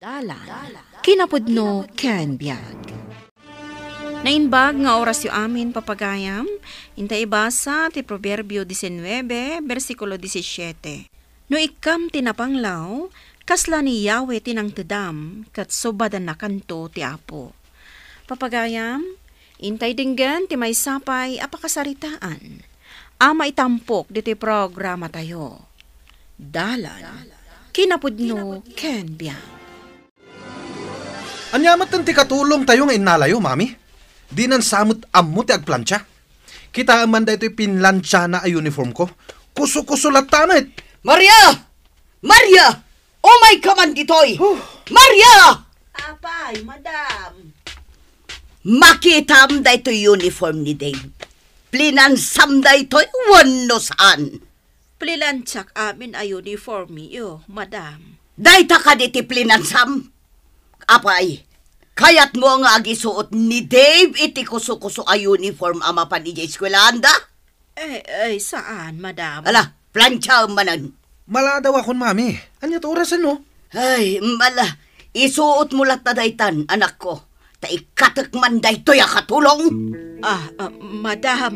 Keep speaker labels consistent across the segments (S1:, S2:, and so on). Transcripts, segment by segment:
S1: Dalan, kinapudno ken biyag. Naimbag nga oras yu amin papagayam, inta ibasa ti Proverbio 19, versikulo 17. No ikam tinapanglaw, kasla ni Yahweh tinang tadam, kat subadan na kanto ti apo. Papagayam, intay dinggan ti may sapay apakasaritaan. Ama itampok diti programa tayo. Dalan, kinapudno ken biyang.
S2: Anyamat ti katulong tayo nga inalayo, mami. Di nan samot ammo ti agplancha. Kita man da ito'y pinlancha na a uniform ko. Kuso-kuso
S3: latanit. Maria! Maria! Oh my kaman ditoy! Maria! Apay, madam. Makitam da ito'y uniform ni Dave. Plinansam da ito'y wano saan.
S1: Plilansak amin a uniform iyo, madam.
S3: Dayta ka diti plinansam. Apay, kayat mo nga agisuot ni Dave iti kuso-kuso a uniform ama pa ni Eskwelanda?
S1: Eh, eh, saan, madam? Ala,
S3: plancha manan. Mala daw akon, mami. Anya to orasan, no? Ay, mala. Isuot mo lahat daytan, anak ko. Ta Taikatak man ya katulong. Ah, uh, madam.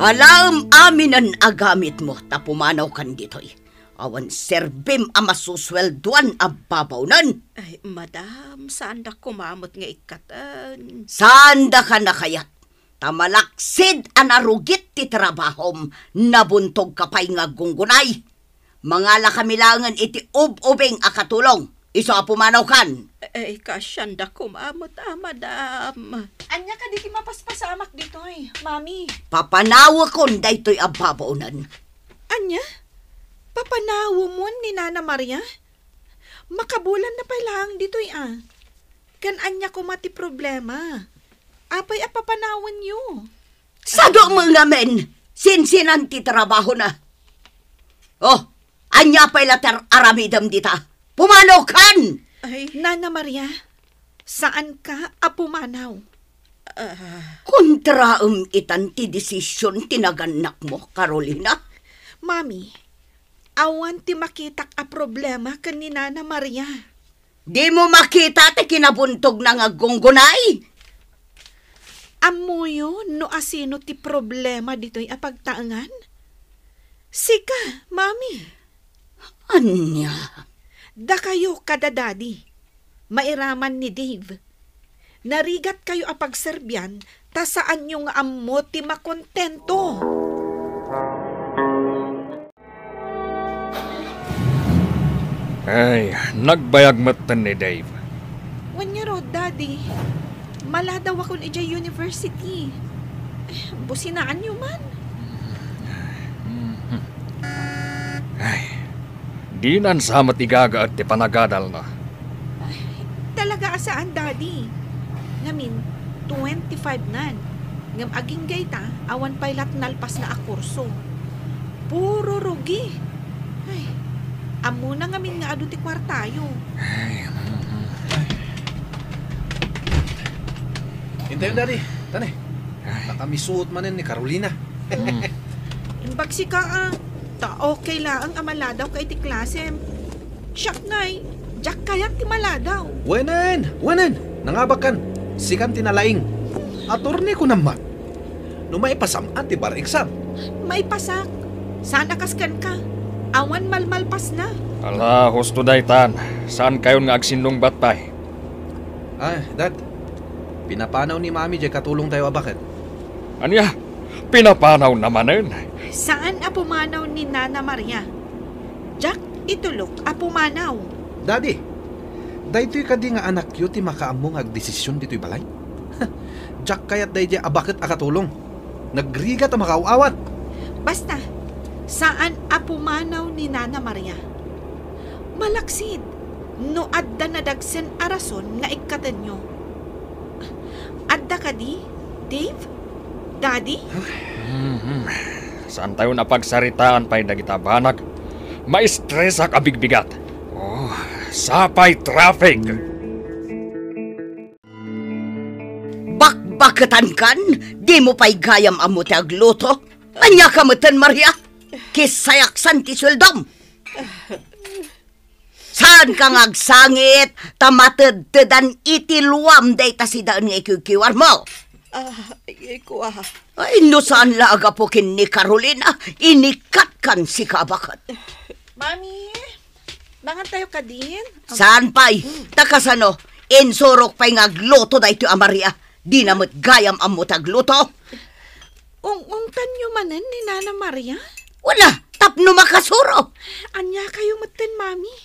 S3: Alam aminan agamit mo tapumanaw kan ditoy. Eh. Awan serbim ang masuswelduan ang babaw
S1: Ay, madam, saan da kumamot nga ikatan?
S3: Saan da ka na kayat? Tamalaksid anarugit ti trabahom, nabuntog kapay nga gunggunay. Mangala kami langan iti ub-ubing akatulong. Iso apumanaw kan.
S1: Eh, kasyan da kumamot, ah, madam. Anya ka di mapaspasamak dito eh, mami.
S3: Papanawa kon daytoy ababaunan.
S1: Anya? Anya? Papanawo mo ni Nana Maria? Makabulan na pala ang dito'y eh, ah. Kanan niya kumati problema. Apay apapanawan ah, niyo.
S3: Sado mga men! Sinsinan ti trabaho na. Oh, anya pa'y later aramidam dita. Pumanaw kan!
S1: Ay, Nana Maria, saan ka apumanaw? Ah, uh, ah.
S3: Kontraum itan ti desisyon tinaganak mo, Carolina.
S1: Mami, awan ti makita a problema kan ni Maria. Di mo makita ti kinabuntog na nga gunggunay. Amuyo no asino ti problema dito'y apagtaangan? Sika, mami. Anya? Da kayo kada daddy. Mairaman ni Dave. Narigat kayo apagserbyan ta saan yung ammo ti makontento. Oh.
S4: Ay, nagbayagmat tan ni Dave.
S1: Wan nga raw, Daddy. Mala daw ako ni Jay University. Businaan niyo man.
S4: Mm-hmm. Ay, di nan sa matigaga at di panagadal na.
S1: Ay, talaga asaan, Daddy? Ngamin, 25 nan. Ngam aging gayta, awan pa'y nalpas na akurso. Puro rugi. Ay, Amo na ngamin nga ado ti kwartayo. Ano, ano, ano.
S2: Ay, Hintayin, Daddy. Tani. Baka misuot manin ni Carolina. Mm.
S1: Imbagsi ka ang ah. ta okay la ang amaladaw kay ti klase. Siyak ngay, eh. jak kayak ti maladaw.
S2: Wenen, wenen, nangabakan. Sikan ti nalaing. Atorne ko naman. No maipasam
S1: anti bar exam. Maipasak. Sana kaskan ka. Awan malmalpas na.
S4: Ala, husto daytan. Saan kayon nga agsindong batpay?
S2: Ah, dad. Pinapanaw ni mami jay katulong tayo abakit. Anya, pinapanaw naman nun.
S1: Saan apumanaw ni Nana Maria? Jack, itulok, apumanaw. Daddy,
S2: daytoy kadi nga anak yu ti makaamong ag desisyon dito'y balay. Jack kayat day abakit akatulong. Nagrigat
S1: ang makauawat. Basta, saan apumanaw ni Nana Maria. Malaksid, no adda na dagsen arason nga ikatan nyo. Adda ka di, Dave? Daddy?
S4: Mm-hmm. Saan tayo napagsaritaan pa'y dagitabanag? Ma-stress ak abigbigat. Oh, sapay traffic.
S3: Bakbakatan kan? Di mo pa'y gayam amo ti agluto? Anya ka Maria? Kisayaksan ti sweldom. Saan ka ngagsangit, tamatid tedan itiluam day ta si daan nga ikikiwar mo?
S1: Ah, ko ah. Ay,
S3: no saan laga po kin ni Carolina, inikat kan si kabakat. Mami,
S1: bangan tayo ka din?
S3: Saan pa'y? Mm. Takasano, insurok pa'y ngagluto da ito Amaria. Di namot gayam ang mutagluto.
S1: Ung-ungtan nyo manan ni Nana Maria? Wala, tapno makasuro. Anya kayo matten, mami.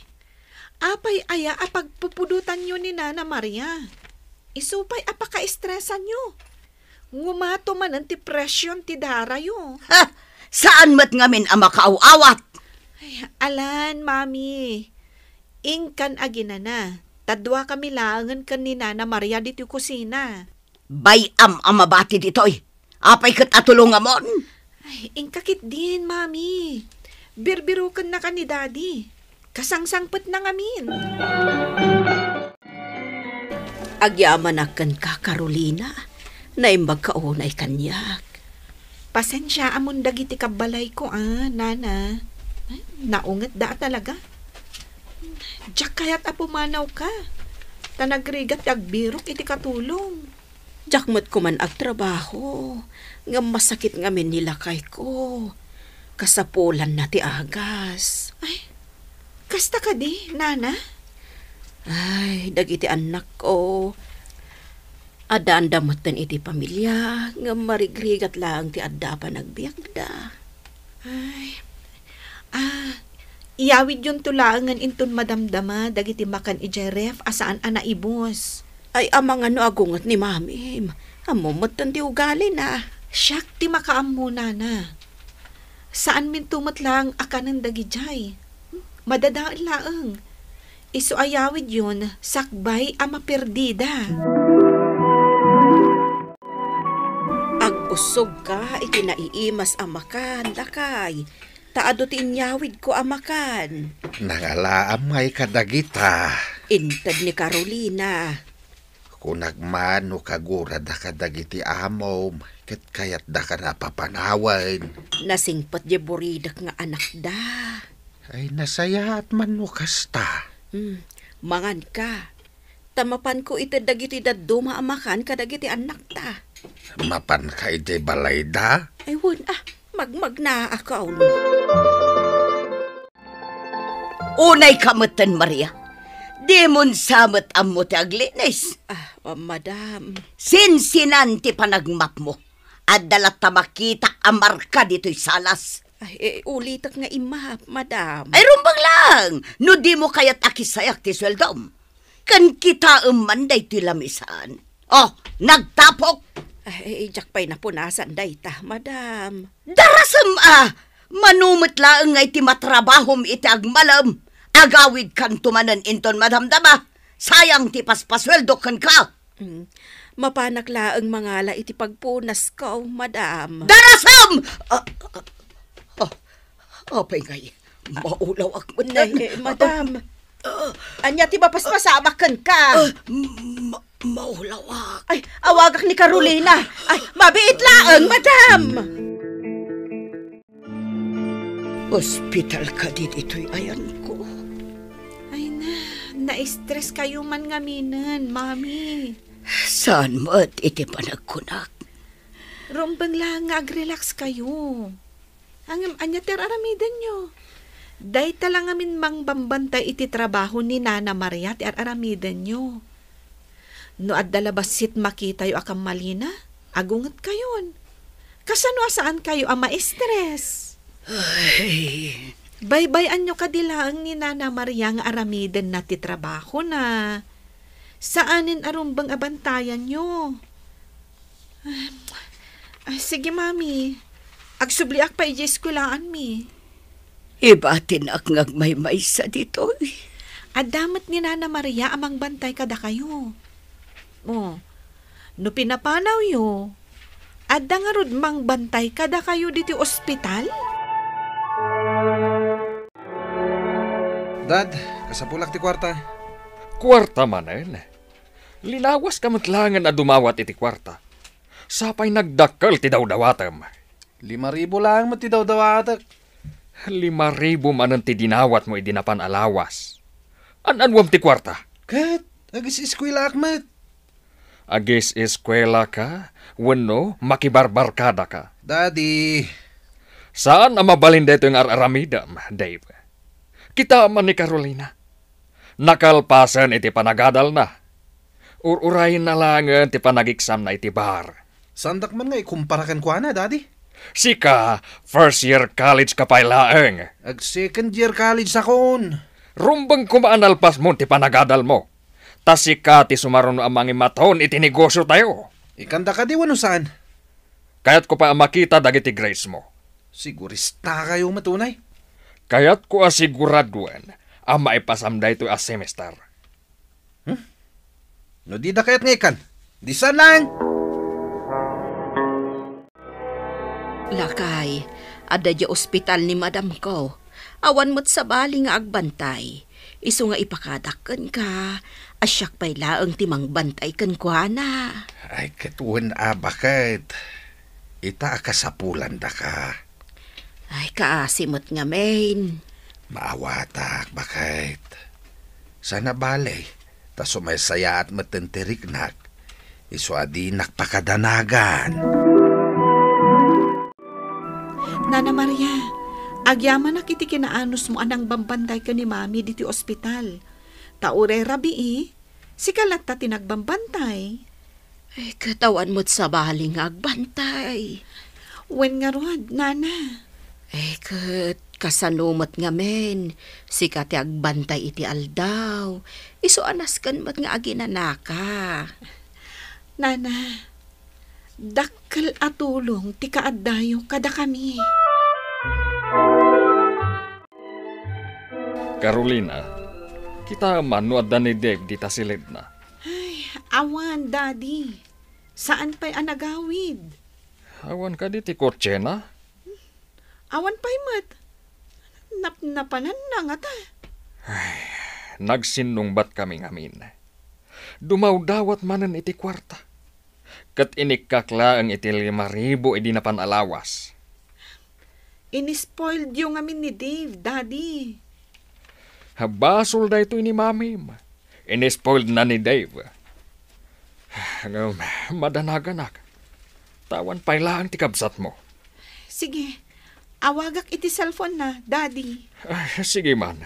S1: Apay aya apagpupudutan nyo ni Nana Maria. Isupay apaka-estresan nyo. Ngumato man ang depression ti darayo.
S3: Ha! Saan mat ngamin ang makaawawat?
S1: Ay, alan, mami. Ingkan aginana. Tadwa kami langan kan ni Nana Maria dito kusina.
S3: Bayam ang mabati ditoy. Apay kat atulong amon.
S1: Ay, ingkakit din, mami. Birbirukan na ka ni daddy. Kasangsangpat na ngamin. Agyaman kan ka, Carolina. Naimbag ka oh, kanyak. Pasensya amon dagiti kabalay ko, ah, nana. Ay, naungat da talaga. Diyak kaya't apumanaw ka. Tanagrigat agbirok iti katulong. Diyak mat kuman at trabaho nga masakit nga min nila ko. Kasapulan na ti agas. Ay, kasta ka di, nana? Ay, dagiti anak ko. Adaan damatan iti pamilya, nga marigrigat lang ti adda pa nagbiyak da. Ay, ah, iyawid yung tulangan inton madamdama dagiti makan ijeref asaan ana ibos. Ay amang ano agungat ni Mami. Amumot ti ugali na. Siyak ti makaamuna na. Saan min tumatlang akanan dagijay? Madadaan laang. Isu ayawid yun, sakbay ama perdida. Ag usog ka, ikinaiimas amakan, dakay. Taado ti inyawid ko amakan.
S2: Nangalaam ay kadagita.
S1: Intad ni Carolina.
S2: Kung nagmano kagura gura daka dagiti amaw, ket kayat daka napapanawan.
S1: Nasingpat di buridak nga anak da. Ay
S2: nasaya at manukas ta.
S1: Hmm, mangan ka. Tamapan ko iti dagiti daduma amakan ka dagiti anak ta.
S2: Mapan ka iti balay da? Ay won
S1: ah, magmag na akaw.
S3: Unay kamatan Maria Demon mon ammo ti aglinis. Ah,
S1: oh, madam.
S3: Sinsinan ti nagmap mo. At ta makita ang marka dito'y salas.
S1: Ay, eh, ulitak nga imap, madam.
S3: Ay, rumbang lang! No di mo kaya't akisayak ti sweldom. Kan kita umanday ti
S1: lamisan. Oh, nagtapok! Ay, eh, eh, jakpay na punasan day ta, madam. Darasam
S3: ah! Manumit laang ngay ti matrabahom iti agmalam. Agawid kan tumanan inton madamdama. Sayang ti paspasweldo kan
S1: ka. Mm. Mapanakla ang mga iti pagpunas ko, madam. Darasam! Ah, ah, ah, ah, ngay. Maulaw ak mo Eh, madam. Uh, anya ti mapaspasamak kan ka. Uh, ah, ah, maulawak. Ay, awagak ni Carolina. Ay, mabiit laang, madam.
S3: Hospital ka din ito'y ayan
S1: na-stress kayo man nga minan, mami.
S3: Saan mo at iti panagkunak?
S1: Rumbang lang nga agrelax kayo. Ang anya ter aramidan nyo. Day talang amin mang bambantay iti trabaho ni Nana Maria ti aramidan nyo. No at dalabasit makita yo akang malina, agungat kayon. Kasano asaan kayo ang ma-stress? Ay, Baybayan nyo kadilaang ni Nana Maria nga aramiden na titrabaho na. Saanin arumbang abantayan nyo? Ay, sige, mami. Agsubliak pa ijis mi.
S3: Iba tinak ngag may maysa dito.
S1: Eh. Adamat ni Nana Maria amang bantay kada kayo. Oh, no pinapanaw yo. Adda nga mang bantay kada kayo dito ospital?
S4: Dad, kasapulak ti kwarta. Kwarta manen. Linawas ka matlangan na dumawat iti kwarta. Sapay nagdakkel ti dawdawatam. Lima ribo lang mo ti dawdawatak. Lima ribo manan ti dinawat mo idinapan alawas. Ananwam ti kwarta. Kat, agis eskwela akmat. Agis eskwela ka, wano makibarbarkada ka. Daddy. Saan ang mabalin dito yung araramidam, Dave? kita man ni Carolina. Nakalpasan iti panagadal na. Ururayin na lang ti panagiksam na iti bar.
S2: Sandak man nga ikumparakan ko na, daddy.
S4: Sika, first year college ka pailaeng. Ag second year college sa kon. Rumbang kumaanalpas mo ti panagadal mo. Ta sika ti sumaron ang mga maton iti negosyo tayo. Ikanda ka di wano saan? Kaya't ko pa makita dagiti grace mo. Sigurista kayo matunay. Kaya't ko asiguraduan ama maipasamday to asemestar. semester. Hmm? No di da
S1: kaya't ngikan. Di saan lang! Lakay, ada di ospital ni madam ko. Awan mo't sa bali nga agbantay. Isu nga ipakadakan ka. Asyak pay laang timang bantay kan kuana.
S2: Ay, katuan abakit. Ita akasapulan da ka.
S1: Ay, kaasimot nga, main.
S2: Maawatak, bakit? Sana balay, ta sumaysaya at Iso adi nakpakadanagan.
S1: Nana Maria, agyaman na kiti kinaanos mo anang bambanday ka ni mami diti ospital. Taure rabi i, Sikalat ta tinagbambantay. Ay, katawan mo't sa baling agbantay. Wen nga rod, Nana. Eh, kat kasanumat nga men, si kati agbantay iti aldaw, iso anas kan mat nga aginanaka. Nana, dakkel atulong ti kaaddayo kada kami.
S4: Carolina, kita manuad na ni Dave di tasilid na.
S1: Ay, awan, Daddy. Saan pa'y anagawid?
S4: Awan ka di ti Korchena?
S1: Awan pa'y mat. Napnapanan na nga ta.
S4: Ay, nagsinungbat kaming amin. Dumawdawat manan iti kwarta. Kat inikakla ang iti lima ribo iti napanalawas.
S1: Inispoiled yung amin ni Dave, Daddy.
S4: Habasol da ito ni Mami. Inispoiled na ni Dave. Madanagan ak. Tawan pa'y lang tikabsat mo.
S1: Sige, Awagak iti cellphone na, Daddy.
S4: Ay, sige man.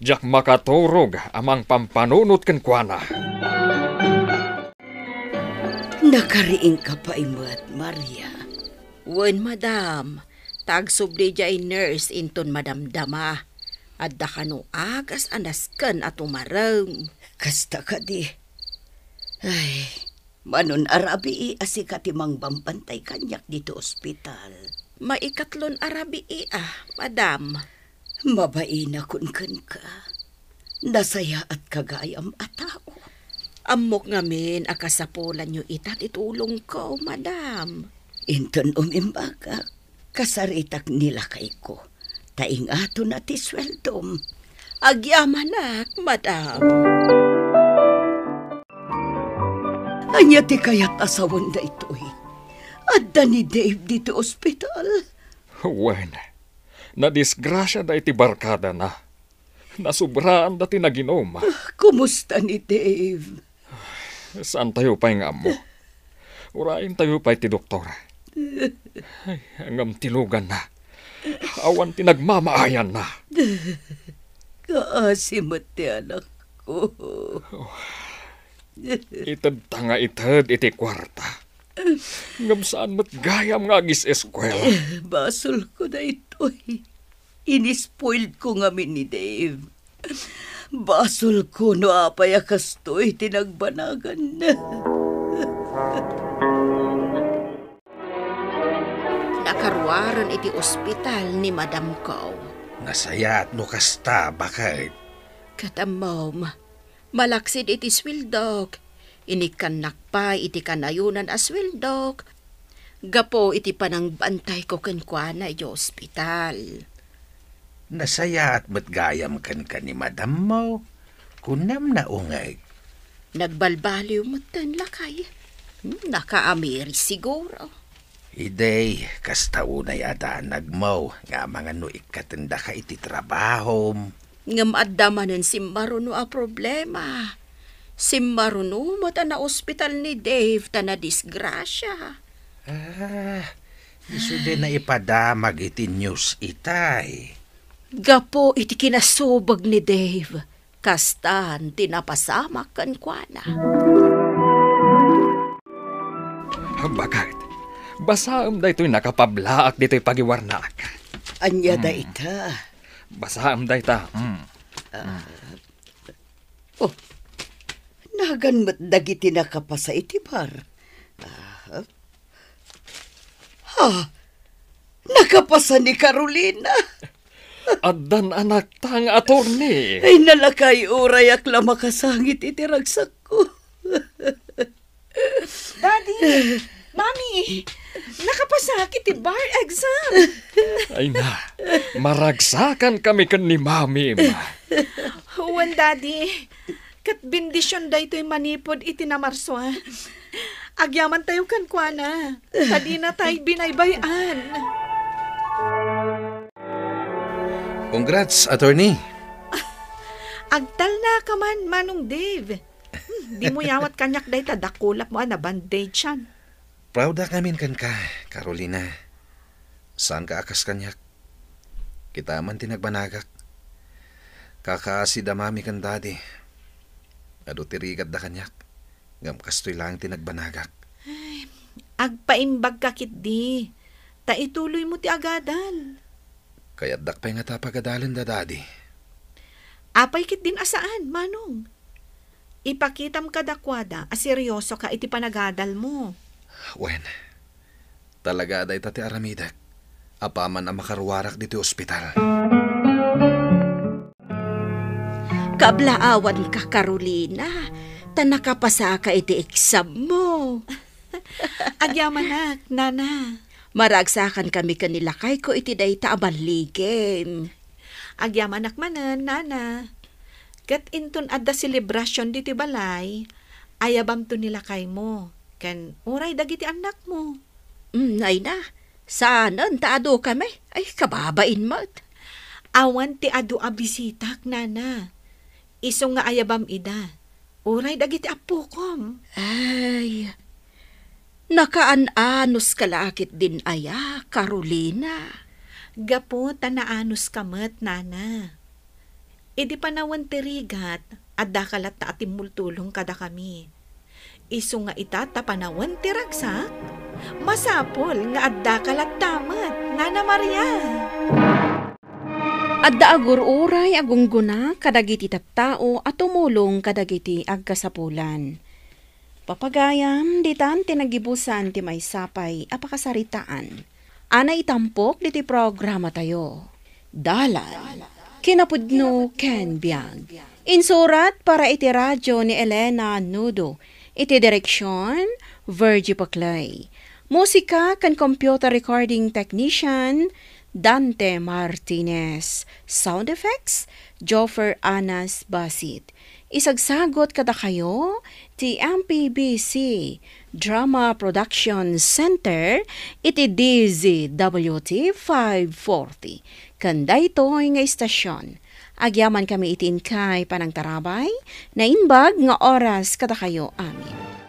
S4: Jack makaturog amang pampanunot ken kuana.
S1: Nakariing ka pa imat, Maria. Wen, madam. Tagsubli dya nurse inton madamdama. At da kanu agas anasken at umarang. Kasta ka di.
S3: Ay, manun arabi i asika timang bampantay kanyak dito ospital. Maikatlon arabi iya, ah, madam. Mabaina kun kan
S1: ka. Nasaya at kagayam tao. Amok ngamin akasapulan nyo itat itulong ko, madam.
S3: Inton umimbaga, kasaritak nila kay ko. Taing ato na ti sweldom.
S1: Agyamanak, madam.
S3: Anya ti kayat asawon da ito eh. Adda ni Dave dito ospital.
S4: Wen, nadisgrasya da iti barkada na. Nasubraan da tinaginom. Ah,
S3: kumusta ni Dave?
S4: Saan tayo pa yung amo? Urain tayo pa iti doktora. Ay, hanggang tilugan na. Awan tinagmamaayan na.
S3: Kaasimat ti anak ko. Oh. Itad
S4: tanga itad iti kwarta. Ngamsaan saan mat gayam nga agis
S3: eskwela. Basol ko na ito eh. Inispoiled ko nga ni Dave. Basol ko no apayakas to eh. Tinagbanagan
S1: na. Nakaruaran iti ospital ni Madam Kao.
S2: Nasayat no kasta bakit?
S1: Katamaw ma. Malaksid iti swildog. Inikan nakpay, iti kanayunan as well, Doc. Gapo iti panangbantay bantay ko kenkwana iti ospital. Nasaya at matgayam kan ka ni madam mo. Kunam na ungay. Nagbalbaliw mo tan lakay. Hmm, nakaamiri siguro. Iday,
S2: kastaw na yata nagmaw nga mga no ikatinda ka iti trabaho.
S1: Nga maadamanan si Maruno a problema. Si Maruno mata na ospital ni Dave ta na disgrasya.
S2: Ah, iso din na ipadamag iti news itay.
S1: Gapo iti kinasubag ni Dave. Kastan tinapasama kankwana.
S4: Bakit? Basaam da ito'y nakapablaak dito'y pagiwarnaak.
S3: Anya hmm. da ita.
S4: Basaam da ita. Mm. Uh,
S3: ah. hmm. oh, Kagan mat dagiti nakapasa iti par. Ah, ha? Ah. Ah, nakapasa ni Carolina. Addan anak tang atorni. Ay nalakay uray akla makasangit itiragsak ko.
S1: Daddy, Mami, nakapasakit ti bar exam.
S4: Ay na, maragsakan kami kan ni Mami, ma.
S1: Huwan, Daddy. Kat bendisyon da ito'y manipod iti na Marso, ha? Agyaman tayo kan kwa na. Tadi na tayo binaybayan.
S2: Congrats, attorney.
S1: Agtal na ka man, Manong Dave. Hmm, di mo yawat kanyak dahi tadakulap mo ah, na bandage yan.
S2: Proud kamin kan ka, Carolina. Saan ka akas kanyak? Kita man tinagbanagak. Kakaasi damami kan daddy. Kadutirigad da kanyak. Ngam kastoy lang tinagbanagak.
S1: Ay, agpaimbag kakit di. Ta ituloy mo ti agadal.
S2: Kaya dakpay nga tapagadalan da daddy.
S1: Apay kit din asaan, manong. Ipakitam ka dakwada, aseryoso ah, ka iti panagadal mo.
S2: Wen, talaga aday tati aramidak. Apaman ang makarwarak dito ospital. Mm.
S1: Kablaawan ka, Carolina. Tanakapasa ka iti exam mo. Agyamanak, nana. Maragsakan kami kanila kay ko iti day taabaligin. Agyamanak manan, nana. Kat inton adda celebration diti balay, ayabam to nila kay mo. Ken uray dagiti anak mo. Mm, nay na, saanan taado kami? Ay, kababain mat. Awan ti adu a bisitak, nana Isong nga ayabam ida. Uray dagiti apukom. Ay, nakaan-anos kalakit din aya, Carolina. Gapo tanaanos kamat, nana. Idi e panawan tirigat, adda kalat ta atimultulong kada kami. Iso nga itata panawan tiragsak, masapol nga adda kalat tamat, Nana Maria. Nana Maria. At daagur oray agungguna kadagiti taptao at tumulong kadagiti agkasapulan. Papagayam ditan tinagibusan ti may sapay apakasaritaan. Ana itampok diti programa tayo. Dalan, kinapudno Ken Biag. Insurat para iti radyo ni Elena Nudo. Iti direksyon, Virgie Paclay. Musika kan computer recording technician, Dante Martinez. Sound effects, Joffer Anas Basit. Isagsagot kada kayo, TMPBC, Drama Production Center, iti DZWT 540. Kanda ito nga istasyon. Agyaman kami itin kay panang tarabay, na inbag nga oras kada kayo amin.